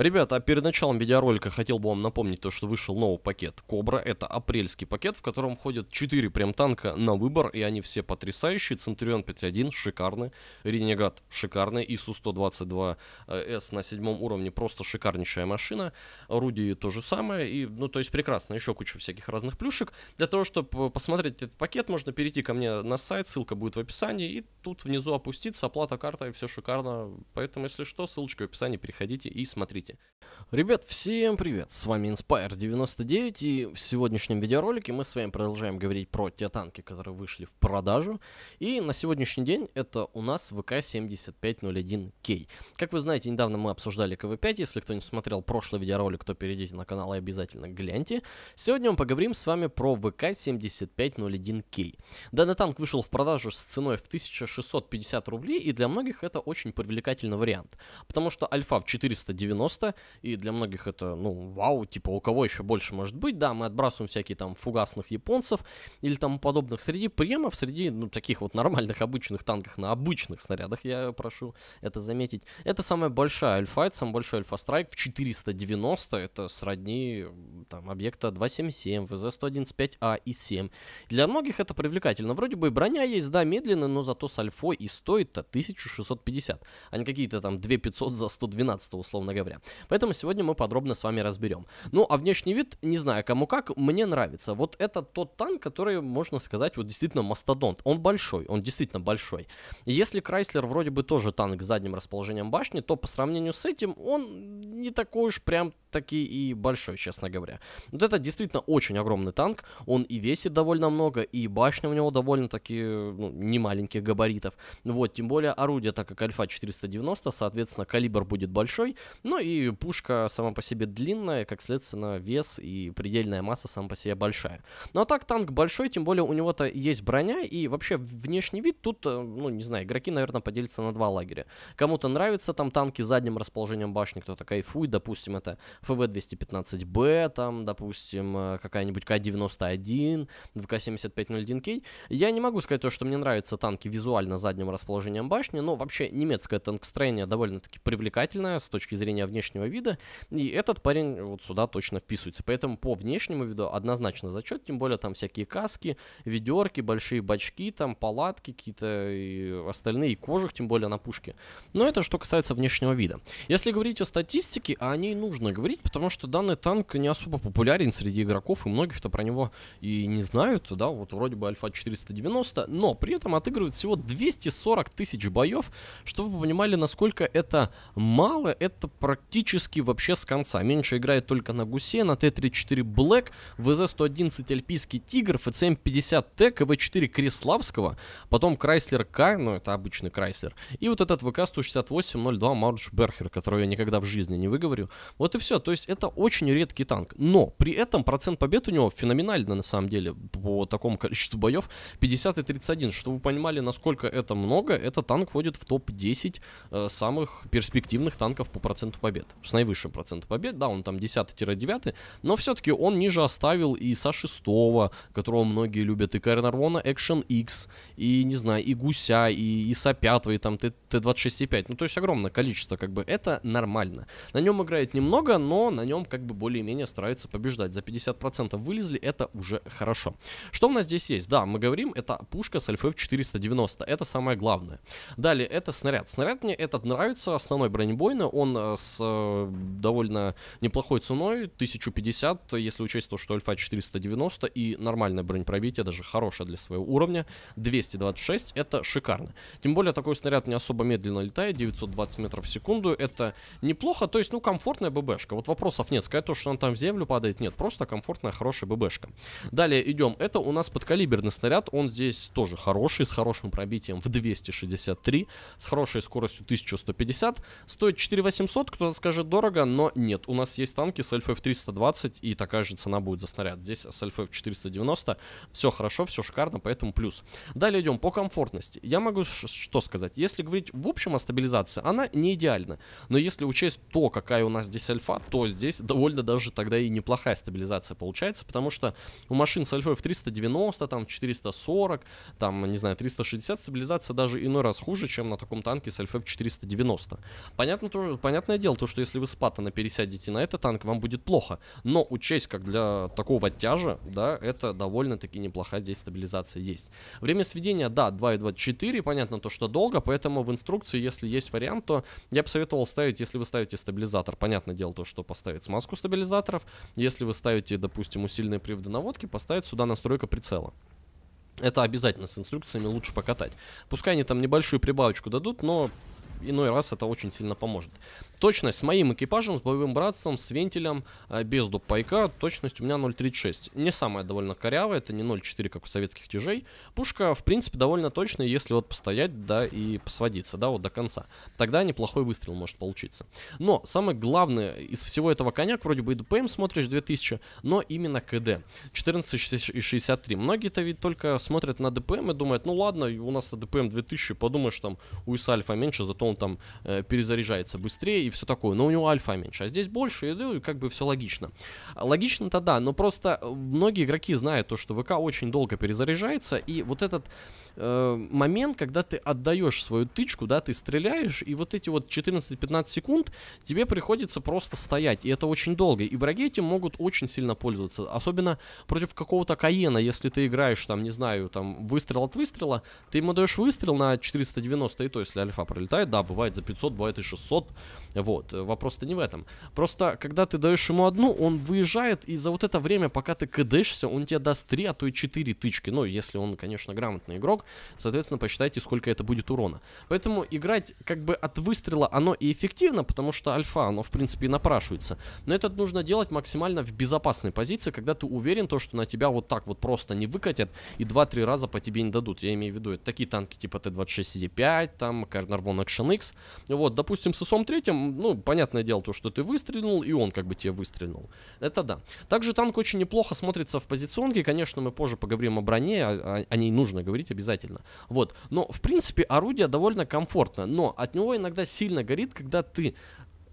Ребята, а перед началом видеоролика хотел бы вам напомнить то, что вышел новый пакет Кобра. Это апрельский пакет, в котором входят 4 прям танка на выбор, и они все потрясающие. Центурион 5.1 шикарный, Ренегат шикарный, ИСУ-122С э, на седьмом уровне просто шикарнейшая машина. Руди то же самое, и, ну, то есть прекрасно, еще куча всяких разных плюшек. Для того, чтобы э, посмотреть этот пакет, можно перейти ко мне на сайт, ссылка будет в описании, и тут внизу опуститься, оплата карта и все шикарно. Поэтому, если что, ссылочка в описании, переходите и смотрите месте. Ребят, всем привет, с вами Inspire99 и в сегодняшнем видеоролике мы с вами продолжаем говорить про те танки, которые вышли в продажу. И на сегодняшний день это у нас ВК-7501К. Как вы знаете, недавно мы обсуждали КВ-5, если кто не смотрел прошлый видеоролик, то перейдите на канал и обязательно гляньте. Сегодня мы поговорим с вами про ВК-7501К. Данный танк вышел в продажу с ценой в 1650 рублей и для многих это очень привлекательный вариант, потому что альфа в 490 и для многих это, ну, вау, типа, у кого еще больше может быть, да, мы отбрасываем всякие там фугасных японцев или там подобных. Среди премов, среди, ну, таких вот нормальных обычных танках на обычных снарядах, я прошу это заметить, это самая большая альфайт, самый большой альфа-страйк в 490, это сродни, там, объекта 277, ВЗ-115А и 7. Для многих это привлекательно, вроде бы и броня есть, да, медленно, но зато с альфой и стоит-то 1650, а не какие-то там 2500 за 112, условно говоря. Поэтому Поэтому сегодня мы подробно с вами разберем. Ну, а внешний вид, не знаю, кому как, мне нравится. Вот это тот танк, который, можно сказать, вот действительно мастодонт. Он большой, он действительно большой. Если Крайслер вроде бы тоже танк с задним расположением башни, то по сравнению с этим он не такой уж прям таки и большой, честно говоря. Вот это действительно очень огромный танк, он и весит довольно много, и башня у него довольно-таки ну, не маленьких габаритов. Вот, тем более орудие, так как Альфа 490, соответственно, калибр будет большой, ну и пушка избушка сама по себе длинная, как следственно, вес и предельная масса сама по себе большая. Ну а так танк большой, тем более у него-то есть броня, и вообще внешний вид тут, э, ну не знаю, игроки, наверное, поделятся на два лагеря. Кому-то нравятся там танки задним расположением башни, кто-то кайфует, допустим, это ФВ-215Б, там, допустим, э, какая-нибудь К-91, ВК-7501К. Я не могу сказать то, что мне нравятся танки визуально задним расположением башни, но вообще немецкое танкстроение довольно-таки привлекательное с точки зрения внешнего вида, вида, и этот парень вот сюда точно вписывается. Поэтому по внешнему виду однозначно зачет, тем более там всякие каски, ведерки, большие бачки, там палатки какие-то и остальные, и кожух, тем более на пушке. Но это что касается внешнего вида. Если говорить о статистике, а о ней нужно говорить, потому что данный танк не особо популярен среди игроков, и многих-то про него и не знают, да, вот вроде бы Альфа 490, но при этом отыгрывает всего 240 тысяч боев, чтобы вы понимали, насколько это мало, это практически практически вообще с конца. Меньше играет только на гусе, на Т-34 Black, ВЗ-111 Альпийский Тигр, ФЦМ-50Т, эм КВ-4 Креславского, потом Крайслер К, ну это обычный Крайслер, и вот этот ВК-168-02 Марш Берхер, который я никогда в жизни не выговорю. Вот и все, то есть это очень редкий танк. Но при этом процент побед у него феноменальный на самом деле по такому количеству боев 50 и 31. Чтобы вы понимали, насколько это много, этот танк входит в топ-10 э, самых перспективных танков по проценту побед. С наивысшим процентом побед, да, он там 10-9, но все-таки он ниже оставил и Саши Стова, которого многие любят, и Кайрон Арвона Action X, и, не знаю, и Гуся, и Иса 5, и там Т-26,5, ну, то есть огромное количество, как бы, это нормально. На нем играет немного, но на нем, как бы, более-менее старается побеждать. За 50% вылезли, это уже хорошо. Что у нас здесь есть? Да, мы говорим, это пушка с альфа 490, это самое главное. Далее, это снаряд. Снаряд мне этот нравится, основной бронебойный, он э, с э, довольно неплохой ценой, 1050, если учесть то, что альфа 490 и нормальное бронепробитие, даже хорошее для своего уровня, 226, это шикарно. Тем более такой снаряд не особо медленно летает, 920 метров в секунду, это неплохо, то есть, ну, комфортная ББшка. Вот вопросов нет, сказать то, что он там в землю падает, нет, просто комфортная, хорошая ББшка. Далее идем, это у нас подкалиберный снаряд, он здесь тоже хороший, с хорошим пробитием в 263, с хорошей скоростью 1150, стоит 4800, кто-то скажет, дорого, но нет. У нас есть танки с в 320, и такая же цена будет за снаряд. Здесь с в 490 все хорошо, все шикарно, поэтому плюс. Далее идем по комфортности. Я могу что сказать? Если говорить в общем о стабилизации, она не идеальна. Но если учесть то, какая у нас здесь альфа, то здесь довольно даже тогда и неплохая стабилизация получается, потому что у машин с альфой в 390, там 440, там, не знаю, 360 стабилизация даже иной раз хуже, чем на таком танке с альфой в 490. Понятно, то, понятное дело, то, что если вы с Паттона пересядете на этот танк, вам будет плохо. Но учесть, как для такого тяжа, да, это довольно-таки неплохая здесь стабилизация есть. Время сведения, да, 2.24, понятно то, что долго, поэтому в инструкции, если есть вариант, то я бы советовал ставить, если вы ставите стабилизатор, понятное дело то, что поставить смазку стабилизаторов, если вы ставите, допустим, усиленные приводы наводки, поставить сюда настройка прицела. Это обязательно с инструкциями лучше покатать. Пускай они там небольшую прибавочку дадут, но иной раз это очень сильно поможет. Точность с моим экипажем, с боевым братством, с вентилем, э, без дупайка, точность у меня 0.36. Не самая довольно корявая, это не 0.4, как у советских тяжей. Пушка, в принципе, довольно точная, если вот постоять, да, и посводиться, да, вот до конца. Тогда неплохой выстрел может получиться. Но самое главное из всего этого коня вроде бы и ДПМ смотришь 2000, но именно КД. 1463 Многие-то ведь только смотрят на ДПМ и думают, ну ладно, у нас это ДПМ 2000, подумаешь, там у ИС Альфа меньше, зато он он там э, перезаряжается быстрее и все такое, но у него альфа меньше, а здесь больше, и ну, как бы все логично. А, логично-то да, но просто э, многие игроки знают то, что ВК очень долго перезаряжается, и вот этот э, момент, когда ты отдаешь свою тычку, да, ты стреляешь, и вот эти вот 14-15 секунд тебе приходится просто стоять, и это очень долго. И враги этим могут очень сильно пользоваться, особенно против какого-то Каена, если ты играешь, там, не знаю, там, выстрел от выстрела, ты ему даешь выстрел на 490, и то, если альфа пролетает, да, бывает за 500, бывает и 600, вот, э, вопрос-то не в этом. Просто, когда ты даешь ему одну, он выезжает, и за вот это время, пока ты кдшься, он тебе даст 3, а то и 4 тычки, ну, если он, конечно, грамотный игрок, ног, соответственно, посчитайте, сколько это будет урона. Поэтому играть как бы от выстрела оно и эффективно, потому что альфа, оно в принципе и напрашивается. Но это нужно делать максимально в безопасной позиции, когда ты уверен, то, что на тебя вот так вот просто не выкатят и 2-3 раза по тебе не дадут. Я имею в виду это такие танки типа Т-26-5, там Карнарвон Action X. Вот, допустим, с Сом 3, ну, понятное дело то, что ты выстрелил, и он как бы тебе выстрелил. Это да. Также танк очень неплохо смотрится в позиционке, конечно, мы позже поговорим о броне, о, о ней нужно говорить обязательно обязательно. Вот. Но, в принципе, орудие довольно комфортно, но от него иногда сильно горит, когда ты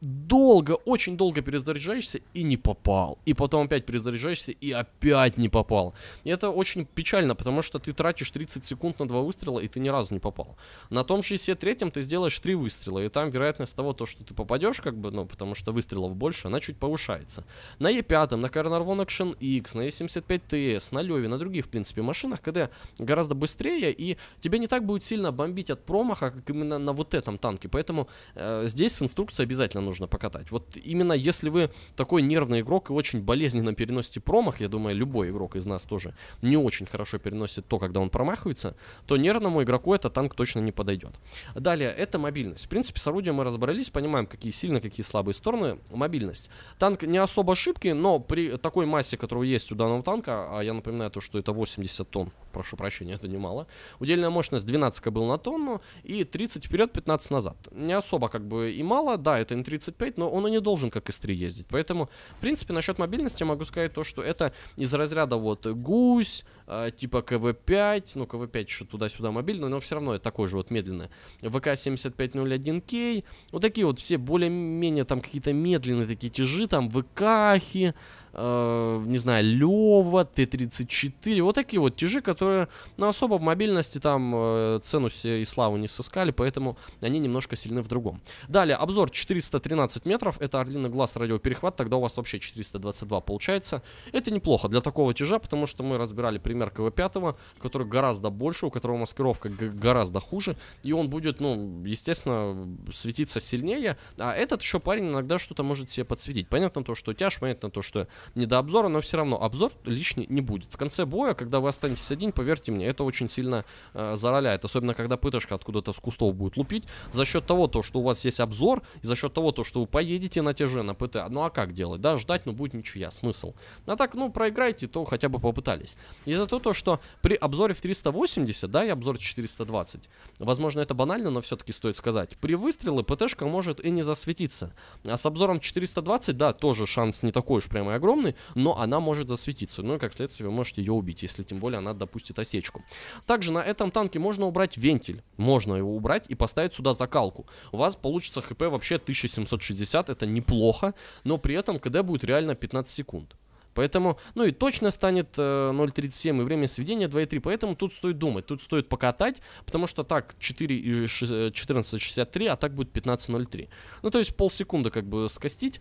долго, очень долго перезаряжаешься и не попал. И потом опять перезаряжаешься и опять не попал. И это очень печально, потому что ты тратишь 30 секунд на два выстрела, и ты ни разу не попал. На том же се третьем ты сделаешь три выстрела, и там вероятность того, то, что ты попадешь, как бы, ну, потому что выстрелов больше, она чуть повышается. На Е5, на Coronar One Action X, на е 75 ТС на Леве, на других, в принципе, машинах, КД гораздо быстрее, и тебе не так будет сильно бомбить от промаха, как именно на вот этом танке. Поэтому э, здесь инструкция обязательно нужно покатать. Вот именно если вы такой нервный игрок и очень болезненно переносите промах, я думаю, любой игрок из нас тоже не очень хорошо переносит то, когда он промахивается, то нервному игроку этот танк точно не подойдет. Далее, это мобильность. В принципе, с орудием мы разобрались, понимаем, какие сильные, какие слабые стороны. Мобильность. Танк не особо шибкий, но при такой массе, которую есть у данного танка, а я напоминаю то, что это 80 тонн, прошу прощения, это немало. Удельная мощность 12 кб на тонну и 30 вперед, 15 назад. Не особо как бы и мало, да, это n 35 но он и не должен как S3 ездить. Поэтому, в принципе, насчет мобильности я могу сказать то, что это из разряда вот гусь, э, типа КВ-5, ну КВ-5 еще туда-сюда мобильный, но все равно это такой же вот медленный. ВК-7501К, вот такие вот все более-менее там какие-то медленные такие тяжи, там ВК-хи, э, не знаю, Лева, Т-34, вот такие вот тяжи, которые ну, особо в мобильности там э, цену и славу не сыскали, поэтому они немножко сильны в другом. Далее, обзор 413 метров, это орлиный глаз радиоперехват, тогда у вас вообще 422 получается. Это неплохо для такого тяжа, потому что мы разбирали пример КВ-5, который гораздо больше, у которого маскировка гораздо хуже, и он будет, ну, естественно, светиться сильнее, а этот еще парень иногда что-то может себе подсветить. Понятно то, что тяж, понятно то, что не до обзора, но все равно обзор лишний не будет. В конце боя, когда вы останетесь один, поверьте мне, это очень сильно э, зароляет. Особенно, когда пытошка откуда-то с кустов будет лупить. За счет того, то, что у вас есть обзор, и за счет того, то, что вы поедете на те же, на ПТ. Ну а как делать, да? Ждать, ну будет ничья. Смысл. А так, ну, проиграйте, то хотя бы попытались. И за то, то, что при обзоре в 380, да, и обзор 420, возможно, это банально, но все-таки стоит сказать. При выстрелы ПТшка может и не засветиться. А с обзором 420, да, тоже шанс не такой уж прямо огромный темной, но она может засветиться. Ну и как следствие вы можете ее убить, если тем более она допустит осечку. Также на этом танке можно убрать вентиль. Можно его убрать и поставить сюда закалку. У вас получится хп вообще 1760, это неплохо, но при этом КД будет реально 15 секунд. Поэтому, ну и точно станет 0.37 э, и время сведения 2.3. Поэтому тут стоит думать, тут стоит покатать, потому что так 14.63, э, а так будет 15.03. Ну то есть полсекунды как бы скостить.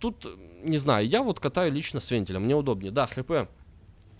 Тут, не знаю, я вот катаю лично с вентилем, мне удобнее. Да, хп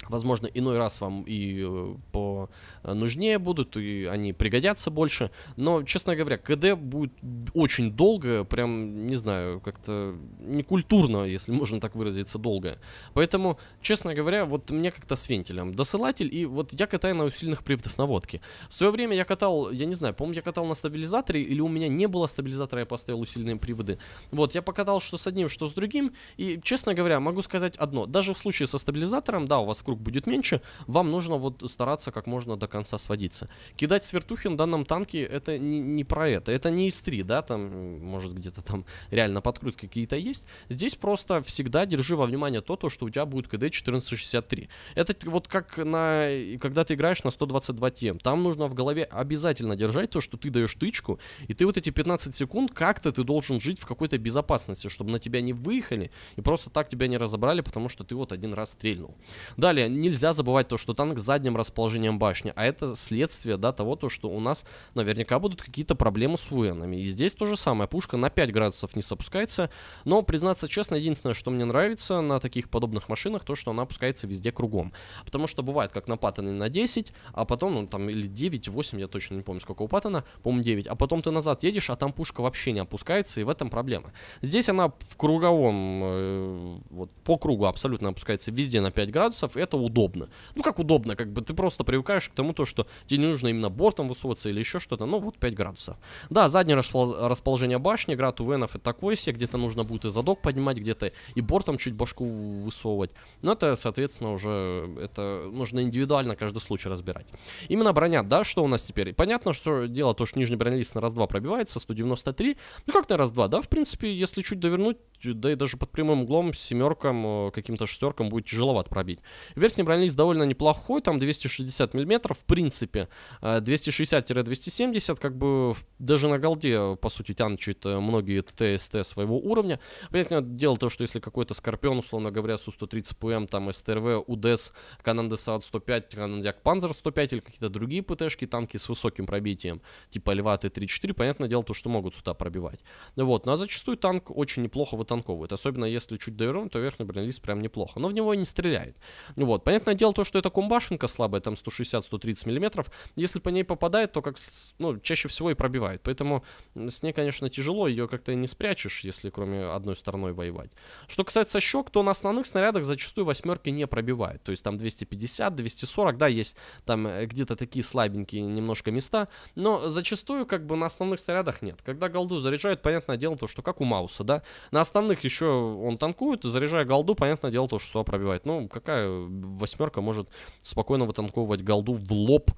Возможно, иной раз вам и э, по э, нужнее будут, и они пригодятся больше. Но, честно говоря, КД будет очень долго, прям, не знаю, как-то некультурно, если можно так выразиться, долго. Поэтому, честно говоря, вот мне как-то с вентилем. Досылатель, и вот я катаю на усиленных приводах наводки. В свое время я катал, я не знаю, помню, я катал на стабилизаторе, или у меня не было стабилизатора, я поставил усиленные приводы. Вот, я покатал что с одним, что с другим, и, честно говоря, могу сказать одно. Даже в случае со стабилизатором, да, у вас круг будет меньше, вам нужно вот стараться как можно до конца сводиться. Кидать с вертухи на данном танке это не, не про это. Это не из 3, да, там, может, где-то там реально подкрутки какие-то есть. Здесь просто всегда держи во внимание то, то что у тебя будет КД 1463. Это вот как на, когда ты играешь на 122 ТМ. Эм, там нужно в голове обязательно держать то, что ты даешь тычку, и ты вот эти 15 секунд как-то ты должен жить в какой-то безопасности, чтобы на тебя не выехали и просто так тебя не разобрали, потому что ты вот один раз стрельнул. Далее далее. Нельзя забывать то, что танк с задним расположением башни, а это следствие, да, того, то, что у нас наверняка будут какие-то проблемы с вуэнами. И здесь то же самое, пушка на 5 градусов не сопускается. но, признаться честно, единственное, что мне нравится на таких подобных машинах, то, что она опускается везде кругом. Потому что бывает, как на Паттоне на 10, а потом, ну, там, или 9, 8, я точно не помню, сколько у Паттона, по-моему, 9, а потом ты назад едешь, а там пушка вообще не опускается, и в этом проблема. Здесь она в круговом э, по кругу абсолютно опускается везде на 5 градусов, это удобно. Ну как удобно, как бы ты просто привыкаешь к тому, то, что тебе не нужно именно бортом высовываться или еще что-то, ну вот 5 градусов. Да, заднее расположение башни, град Увенов и такой себе, где-то нужно будет и задок поднимать, где-то и бортом чуть башку высовывать. Но это, соответственно, уже это нужно индивидуально каждый случай разбирать. Именно броня, да, что у нас теперь? Понятно, что дело то, что нижний бронелист на раз-два пробивается, 193, ну как на раз-два, да, в принципе, если чуть довернуть, да и даже под прямым углом семеркам, э, каким-то шестеркам будет тяжеловато пробить. Верхний бронелист довольно неплохой, там 260 мм, в принципе, 260-270, э, как бы даже на голде, э, по сути, тянчит многие ТСТ своего уровня. Понятное дело то, что если какой-то Скорпион, условно говоря, Су-130 ПМ, там СТРВ, УДС, Канан ДСАД 105, Канан Диак Панзер 105 или какие-то другие ПТшки, танки с высоким пробитием, типа Льва Т-34, понятное дело то, что могут сюда пробивать. Вот, ну а зачастую танк очень неплохо вот вытанковывают. Особенно если чуть довернуть, то верхний бронелист прям неплохо. Но в него и не стреляет. Ну вот, понятное дело то, что это комбашенка слабая, там 160-130 миллиметров. Если по ней попадает, то как, ну, чаще всего и пробивает. Поэтому с ней, конечно, тяжело, ее как-то не спрячешь, если кроме одной стороной воевать. Что касается щек, то на основных снарядах зачастую восьмерки не пробивает. То есть там 250, 240, да, есть там э, где-то такие слабенькие немножко места, но зачастую как бы на основных снарядах нет. Когда голду заряжают, понятное дело то, что как у Мауса, да, на основных основных еще он танкует, заряжая голду, понятное дело, то, что пробивает. Ну, какая восьмерка может спокойно вытанковывать голду в лоб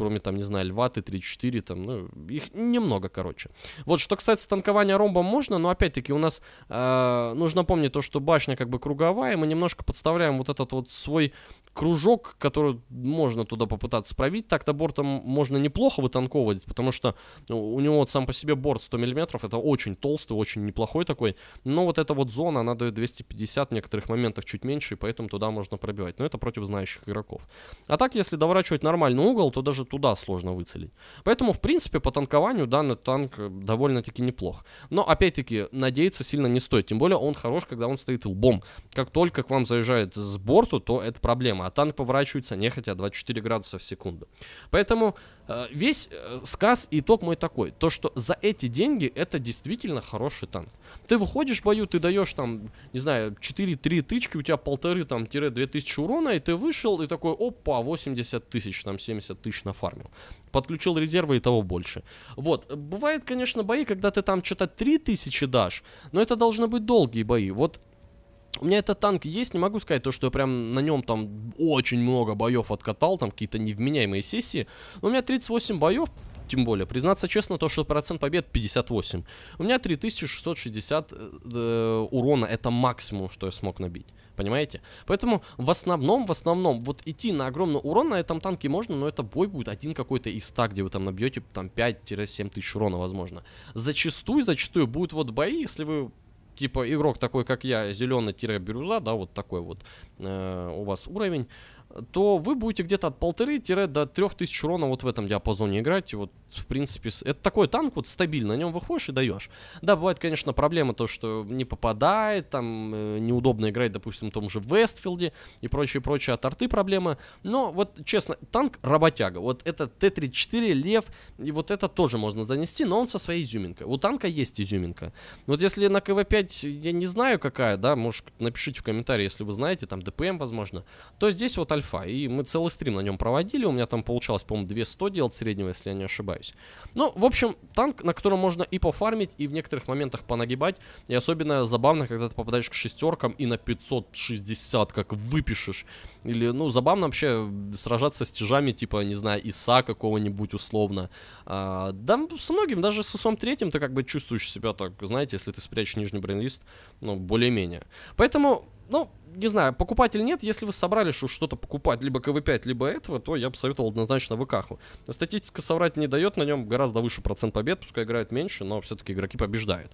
кроме там, не знаю, льва Т-34, там, ну, их немного, короче. Вот, что касается танкования ромбом можно, но опять-таки у нас э, нужно помнить то, что башня как бы круговая, и мы немножко подставляем вот этот вот свой кружок, который можно туда попытаться пробить. Так-то бортом можно неплохо вытанковывать, потому что ну, у него вот сам по себе борт 100 мм, это очень толстый, очень неплохой такой, но вот эта вот зона, она дает 250 в некоторых моментах чуть меньше, и поэтому туда можно пробивать. Но это против знающих игроков. А так, если доворачивать нормальный угол, то даже туда сложно выцелить. Поэтому, в принципе, по танкованию данный танк э, довольно-таки неплох. Но, опять-таки, надеяться сильно не стоит. Тем более, он хорош, когда он стоит лбом. Как только к вам заезжает с борту, то это проблема. А танк поворачивается нехотя 24 градуса в секунду. Поэтому Э, весь э, сказ и итог мой такой, то что за эти деньги это действительно хороший танк. Ты выходишь в бою, ты даешь там, не знаю, 4-3 тычки, у тебя полторы там тире 2 тысячи урона, и ты вышел и такой, опа, 80 тысяч, там 70 тысяч нафармил. Подключил резервы и того больше. Вот, бывает, конечно, бои, когда ты там что-то 3 тысячи дашь, но это должны быть долгие бои. Вот у меня этот танк есть, не могу сказать то, что я прям на нем там очень много боев откатал, там какие-то невменяемые сессии. Но у меня 38 боев, тем более. Признаться честно, то, что процент побед 58. У меня 3660 э, э, урона, это максимум, что я смог набить. Понимаете? Поэтому в основном, в основном, вот идти на огромный урон на этом танке можно, но это бой будет один какой-то из 100, где вы там набьете там 5-7 тысяч урона, возможно. Зачастую, зачастую будут вот бои, если вы типа игрок такой, как я, зеленый-бирюза, да, вот такой вот э, у вас уровень, то вы будете где-то от полторы-до трех тысяч урона вот в этом диапазоне играть. И вот в принципе, это такой танк вот стабильно, на нем выходишь и даешь. Да, бывает, конечно, проблема то, что не попадает, там э, неудобно играть, допустим, в том же Вестфилде и прочее-прочее, от арты проблемы. Но вот, честно, танк работяга. Вот это Т-34, Лев, и вот это тоже можно занести, но он со своей изюминкой. У танка есть изюминка. Вот если на КВ-5, я не знаю какая, да, может, напишите в комментарии, если вы знаете, там ДПМ, возможно, то здесь вот альфа. И мы целый стрим на нем проводили, у меня там получалось, по-моему, 200 делать среднего, если я не ошибаюсь сомневаюсь. Ну, в общем, танк, на котором можно и пофармить, и в некоторых моментах понагибать. И особенно забавно, когда ты попадаешь к шестеркам и на 560 как выпишешь. Или, ну, забавно вообще сражаться с тяжами, типа, не знаю, ИСа какого-нибудь условно. А, да, с многим, даже с усом третьим ты как бы чувствуешь себя так, знаете, если ты спрячешь нижний брейнлист, ну, более-менее. Поэтому ну, не знаю, покупатель нет, если вы собрались что-то покупать, либо КВ5, либо этого, то я бы советовал однозначно ВКху. Статистика соврать не дает, на нем гораздо выше процент побед, пускай играет меньше, но все-таки игроки побеждают.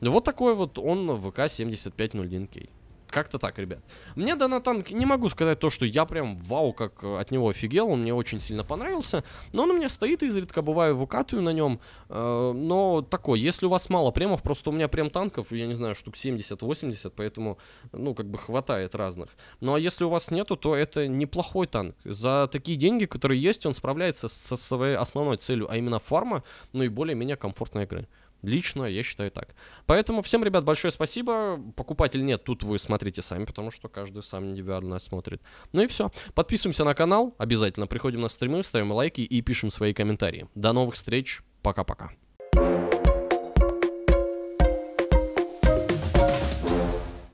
Вот такой вот он ВК 7501К. Как-то так, ребят. Мне танк, не могу сказать то, что я прям вау, как э, от него офигел, он мне очень сильно понравился, но он у меня стоит, изредка бываю выкатываю на нем, э, но такой, если у вас мало премов, просто у меня прям танков, я не знаю, штук 70-80, поэтому, ну, как бы хватает разных. Ну, а если у вас нету, то это неплохой танк. За такие деньги, которые есть, он справляется со своей основной целью, а именно фарма, ну и более-менее комфортной игры. Лично я считаю так. Поэтому всем, ребят, большое спасибо. Покупатель нет, тут вы смотрите сами, потому что каждый сам индивидуально смотрит. Ну и все. Подписываемся на канал обязательно. Приходим на стримы, ставим лайки и пишем свои комментарии. До новых встреч. Пока-пока.